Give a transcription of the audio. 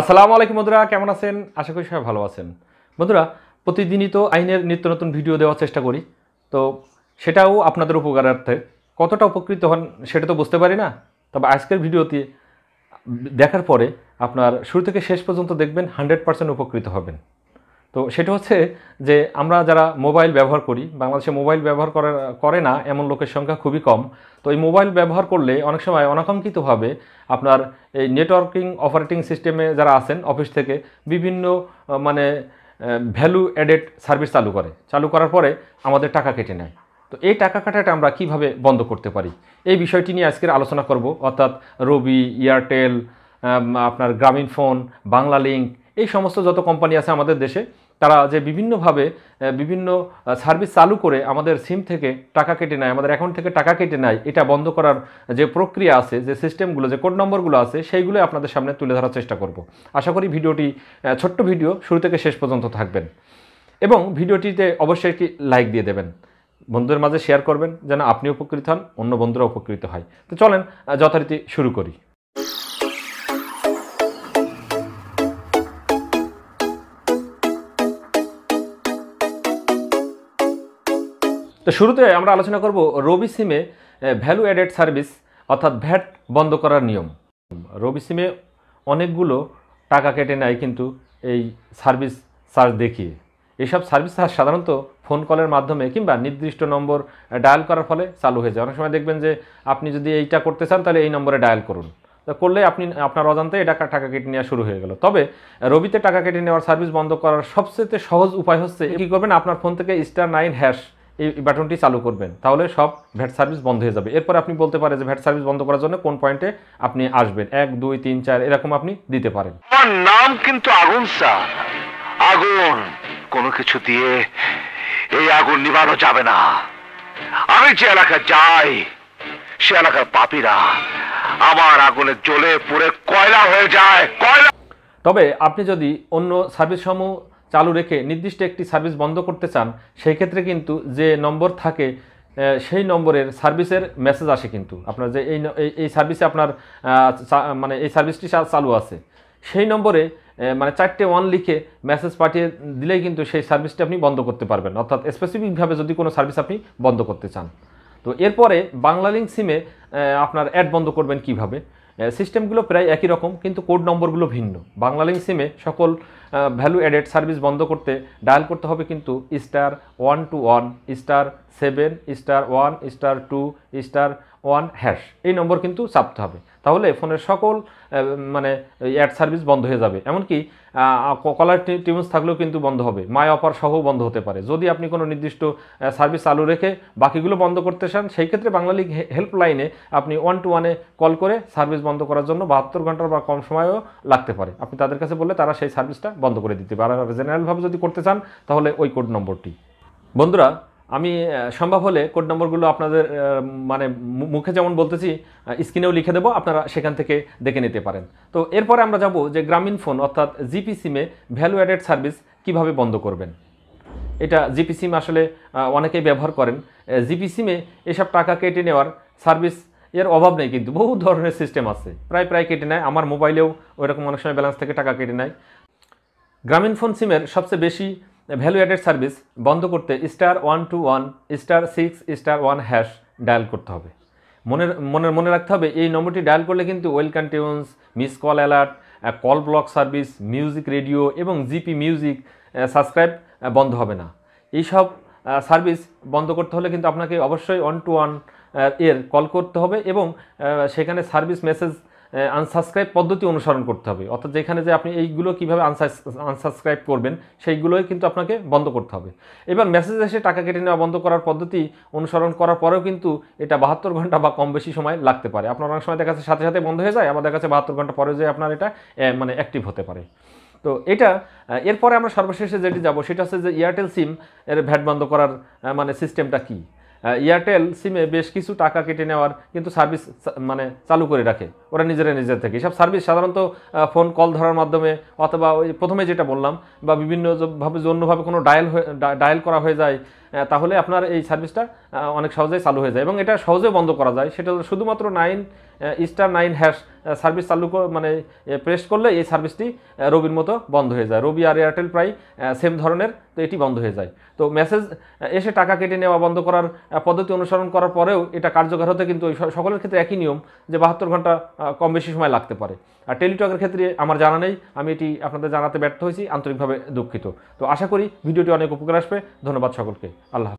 আসসালামু আলাইকুম বন্ধুরা কেমন আছেন আশা করি সবাই ভালো আছেন বন্ধুরা প্রতিদিনই তো আইনের নিত্য নতুন ভিডিও দেওয়ার চেষ্টা করি তো সেটাও আপনাদের উপকারার্থে কতটা উপকৃত হন সেটা তো বুঝতে পারি না তবে আজকের ভিডিওতে দেখার পরে আপনার শুরু থেকে শেষ পর্যন্ত দেখবেন হান্ড্রেড পার্সেন্ট উপকৃত হবেন তো সেটা হচ্ছে যে আমরা যারা মোবাইল ব্যবহার করি বাংলাদেশে মোবাইল ব্যবহার করা করে না এমন লোকের সংখ্যা খুবই কম তো এই মোবাইল ব্যবহার করলে অনেক সময় অনাকাঙ্ক্ষিতভাবে আপনার এই নেটওয়ার্কিং অপারেটিং সিস্টেমে যারা আছেন অফিস থেকে বিভিন্ন মানে ভ্যালু অ্যাডেড সার্ভিস চালু করে চালু করার পরে আমাদের টাকা কেটে নেয় তো এই টাকা কাটাটা আমরা কিভাবে বন্ধ করতে পারি এই বিষয়টি নিয়ে আজকের আলোচনা করব অর্থাৎ রবি এয়ারটেল আপনার গ্রামীণ ফোন বাংলা লিঙ্ক এই সমস্ত যত কোম্পানি আছে আমাদের দেশে তারা যে বিভিন্নভাবে বিভিন্ন সার্ভিস চালু করে আমাদের সিম থেকে টাকা কেটে নেয় আমাদের অ্যাকাউন্ট থেকে টাকা কেটে নেয় এটা বন্ধ করার যে প্রক্রিয়া আছে যে সিস্টেমগুলো যে কোড নম্বরগুলো আছে সেইগুলো আপনাদের সামনে তুলে ধরার চেষ্টা করব আশা করি ভিডিওটি ছোট্ট ভিডিও শুরু থেকে শেষ পর্যন্ত থাকবেন এবং ভিডিওটিতে অবশ্যই একটি লাইক দিয়ে দেবেন বন্ধুদের মাঝে শেয়ার করবেন যেন আপনি উপকৃত হন অন্য বন্ধুরা উপকৃত হয় তো চলেন যথারীতি শুরু করি তো শুরুতে আমরা আলোচনা করব রবি সিমে ভ্যালু অ্যাডেড সার্ভিস অর্থাৎ ভ্যাট বন্ধ করার নিয়ম রবি সিমে অনেকগুলো টাকা কেটে নেয় কিন্তু এই সার্ভিস চার্জ দেখিয়ে এইসব সার্ভিস চার্জ সাধারণত ফোন কলের মাধ্যমে কিংবা নির্দিষ্ট নম্বর ডায়াল করার ফলে চালু হয়ে যায় অনেক সময় দেখবেন যে আপনি যদি এইটা করতে চান তাহলে এই নম্বরে ডায়াল করুন করলে আপনি আপনার অজান্তে এটা টাকা কেটে নেওয়া শুরু হয়ে গেল তবে রবিতে টাকা কেটে নেওয়ার সার্ভিস বন্ধ করার সবচেয়ে সহজ উপায় হচ্ছে কী করবেন আপনার ফোন থেকে স্টার নাইন হ্যাশ এই বাটনটি চালু করবেন তাহলে সব ভ্যাট সার্ভিস বন্ধ হয়ে যাবে এরপর আপনি বলতে পারেন যে ভ্যাট সার্ভিস বন্ধ করার জন্য কোন পয়েন্টে আপনি আসবেন এক দুই তিন চার এরকম আপনি দিতে পারেন আমার নাম কিন্তু আগুন স্যার আগুন কোনো কিছু দিয়ে এই আগুন নিবানো যাবে না আমি যে এলাকা যাই সে এলাকার পাপিরা আমার আগুনে জ্বলে পুড়ে কয়লা হয়ে যায় কয়লা তবে আপনি যদি অন্য সার্ভিস সমূহ চালু রেখে নির্দিষ্ট একটি সার্ভিস বন্ধ করতে চান সেই ক্ষেত্রে কিন্তু যে নম্বর থাকে সেই নম্বরের সার্ভিসের মেসেজ আসে কিন্তু আপনার যে এই এই সার্ভিসে আপনার মানে এই সার্ভিসটি চালু আছে সেই নম্বরে মানে চারটে ওয়ান লিখে মেসেজ পাঠিয়ে দিলেই কিন্তু সেই সার্ভিসটি আপনি বন্ধ করতে পারবেন অর্থাৎ স্পেসিফিকভাবে যদি কোনো সার্ভিস আপনি বন্ধ করতে চান তো এরপরে লিঙ্ক সিমে আপনার অ্যাড বন্ধ করবেন কিভাবে সিস্টেমগুলো প্রায় একই রকম কিন্তু কোড নম্বরগুলো ভিন্ন বাংলালিঙ্ক সিমে সকল ভ্যালু অ্যাডেড সার্ভিস বন্ধ করতে ডায়াল করতে হবে কিন্তু star one two one star seven star one star two star one hash এই নম্বর কিন্তু চাপতে হবে তাহলে ফোনের সকল মানে অ্যাড সার্ভিস বন্ধ হয়ে যাবে এমনকি কলার টিউন্স থাকলেও কিন্তু বন্ধ হবে মাই অফার সহ বন্ধ হতে পারে যদি আপনি কোনো নির্দিষ্ট সার্ভিস চালু রেখে বাকিগুলো বন্ধ করতে চান সেই ক্ষেত্রে লিগ হেল্পলাইনে আপনি ওয়ান টু ওয়ানে কল করে সার্ভিস বন্ধ করার জন্য বাহাত্তর ঘন্টার বা কম সময়ও লাগতে পারে আপনি তাদের কাছে বললে তারা সেই সার্ভিসটা বন্ধ করে দিতে পারে আর জেনারেলভাবে যদি করতে চান তাহলে ওই কোড নম্বরটি বন্ধুরা আমি সম্ভব হলে কোড নম্বরগুলো আপনাদের মানে মুখে যেমন বলতেছি স্ক্রিনেও লিখে দেবো আপনারা সেখান থেকে দেখে নিতে পারেন তো এরপরে আমরা যাব যে গ্রামীণ ফোন অর্থাৎ জিপি সিমে ভ্যালু অ্যাডেড সার্ভিস কিভাবে বন্ধ করবেন এটা জিপি সিম আসলে অনেকেই ব্যবহার করেন জিপি সিমে এসব টাকা কেটে নেওয়ার সার্ভিস এর অভাব নেই কিন্তু বহু ধরনের সিস্টেম আছে প্রায় প্রায় কেটে নেয় আমার মোবাইলেও ওইরকম অনেক সময় ব্যালেন্স থেকে টাকা কেটে নেয় গ্রামীণ ফোন সিমের সবচেয়ে বেশি ভ্যালু অ্যাডেড সার্ভিস বন্ধ করতে star one two one star six star one hash dial করতে হবে মনে মনে মনে রাখতে হবে এই নম্বরটি ডায়াল করলে কিন্তু ওয়েল tunes miss call alert call block service music radio এবং জিপি মিউজিক সাবস্ক্রাইব বন্ধ হবে না এইসব সার্ভিস বন্ধ করতে হলে কিন্তু আপনাকে অবশ্যই ওয়ান টু ওয়ান এর কল করতে হবে এবং সেখানে সার্ভিস মেসেজ আনসাবস্ক্রাইব পদ্ধতি অনুসরণ করতে হবে অর্থাৎ যেখানে যে আপনি এইগুলো কীভাবে আনসাবস্ক্রাইব করবেন সেইগুলোই কিন্তু আপনাকে বন্ধ করতে হবে এবার মেসেজ এসে টাকা কেটে নেওয়া বন্ধ করার পদ্ধতি অনুসরণ করার পরেও কিন্তু এটা বাহাত্তর ঘন্টা বা কম বেশি সময় লাগতে পারে আপনার অনেক সময় দেখা যাচ্ছে সাথে সাথে বন্ধ হয়ে যায় আমাদের কাছে বাহাত্তর ঘন্টা পরে যে আপনার এটা মানে অ্যাক্টিভ হতে পারে তো এটা এরপরে আমরা সর্বশেষে যেটি যাব সেটা হচ্ছে যে এয়ারটেল সিম এর ভ্যাট বন্ধ করার মানে সিস্টেমটা কী এয়ারটেল সিমে বেশ কিছু টাকা কেটে নেওয়ার কিন্তু সার্ভিস মানে চালু করে রাখে ওরা নিজেরা নিজের থেকে সব সার্ভিস সাধারণত ফোন কল ধরার মাধ্যমে অথবা ওই প্রথমে যেটা বললাম বা বিভিন্নভাবে অন্যভাবে কোনো ডায়াল হয়ে ডায়াল করা হয়ে যায় তাহলে আপনার এই সার্ভিসটা অনেক সহজেই চালু হয়ে যায় এবং এটা সহজে বন্ধ করা যায় সেটা শুধুমাত্র nine star nine hash service চালু মানে প্রেস করলে এই সার্ভিসটি রবির মতো বন্ধ হয়ে যায় রবি আর এয়ারটেল প্রায় সেম ধরনের তো এটি বন্ধ হয়ে যায় তো মেসেজ এসে টাকা কেটে নেওয়া বন্ধ করার পদ্ধতি অনুসরণ করার পরেও এটা কার্যকর হতে কিন্তু সকলের ক্ষেত্রে একই নিয়ম যে বাহাত্তর ঘন্টা কম বেশি সময় লাগতে পারে আর টেলিটকের ক্ষেত্রে আমার জানা নেই আমি এটি আপনাদের জানাতে ব্যর্থ হয়েছি আন্তরিকভাবে দুঃখিত তো আশা করি ভিডিওটি অনেক উপকার আসবে ধন্যবাদ সকলকে আল্লাহ